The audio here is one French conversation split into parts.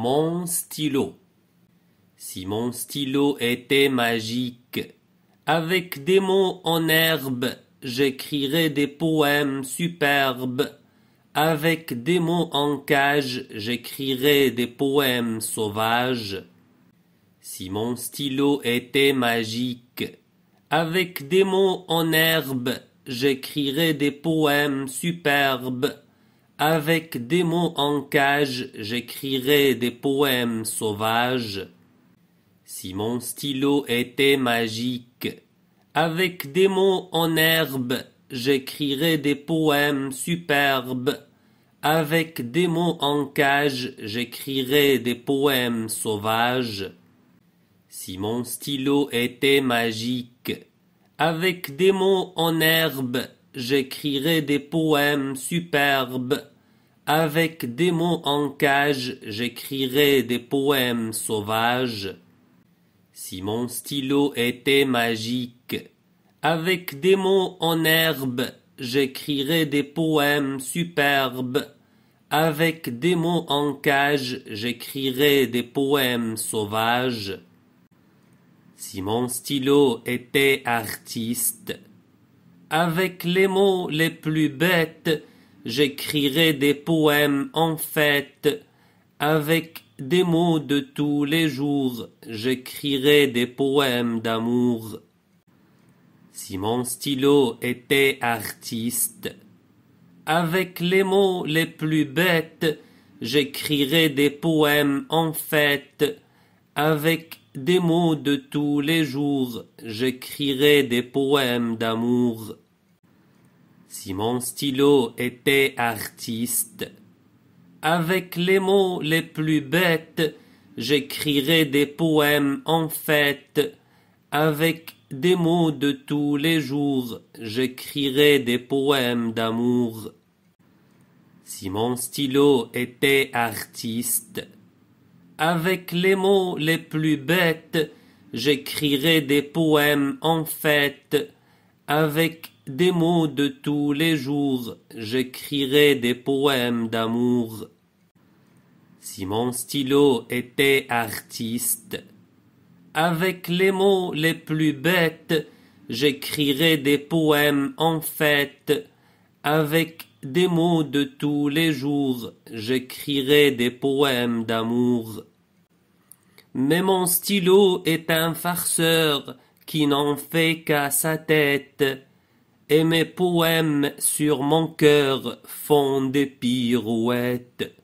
mon stylo. Si mon stylo était magique, avec des mots en herbe, j'écrirais des poèmes superbes. Avec des mots en cage, j'écrirais des poèmes sauvages. Si mon stylo était magique, avec des mots en herbe, j'écrirais des poèmes superbes. Avec des mots en cage, j'écrirai des poèmes sauvages. Si mon stylo était magique, avec des mots en herbe, j'écrirais des poèmes superbes. Avec des mots en cage, j'écrirais des poèmes sauvages. Si mon stylo était magique, avec des mots en herbe, j'écrirais des poèmes superbes. Avec des mots en cage, j'écrirai des poèmes sauvages. Si mon stylo était magique, avec des mots en herbe, j'écrirai des poèmes superbes. Avec des mots en cage, j'écrirai des poèmes sauvages. Si mon stylo était artiste, avec les mots les plus bêtes, j'écrirai des poèmes en fête avec des mots de tous les jours, j'écrirai des poèmes d'amour. Si mon stylo était artiste, avec les mots les plus bêtes, j'écrirai des poèmes en fête, avec des mots de tous les jours, j'écrirai des poèmes d'amour. Si mon stylo était artiste, avec les mots les plus bêtes, j'écrirais des poèmes en fête. Avec des mots de tous les jours, j'écrirais des poèmes d'amour. Si mon stylo était artiste, avec les mots les plus bêtes, j'écrirais des poèmes en fête. Avec des mots de tous les jours, j'écrirai des poèmes d'amour. Si mon stylo était artiste, avec les mots les plus bêtes, j'écrirai des poèmes en fête. Avec des mots de tous les jours, j'écrirai des poèmes d'amour. Mais mon stylo est un farceur qui n'en fait qu'à sa tête et mes poèmes sur mon cœur font des pirouettes.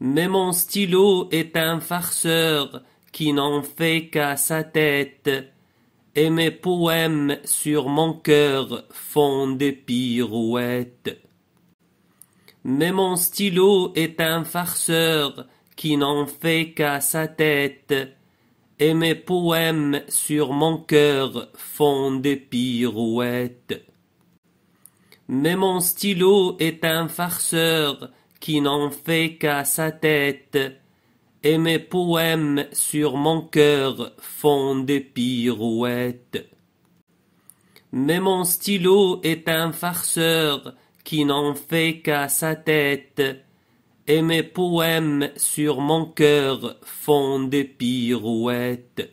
Mais mon stylo est un farceur qui n'en fait qu'à sa tête, et mes poèmes sur mon cœur font des pirouettes. Mais mon stylo est un farceur qui n'en fait qu'à sa tête, et mes poèmes sur mon cœur font des pirouettes. Mais mon stylo est un farceur qui n'en fait qu'à sa tête, et mes poèmes sur mon cœur font des pirouettes. Mais mon stylo est un farceur qui n'en fait qu'à sa tête, et mes poèmes sur mon cœur font des pirouettes.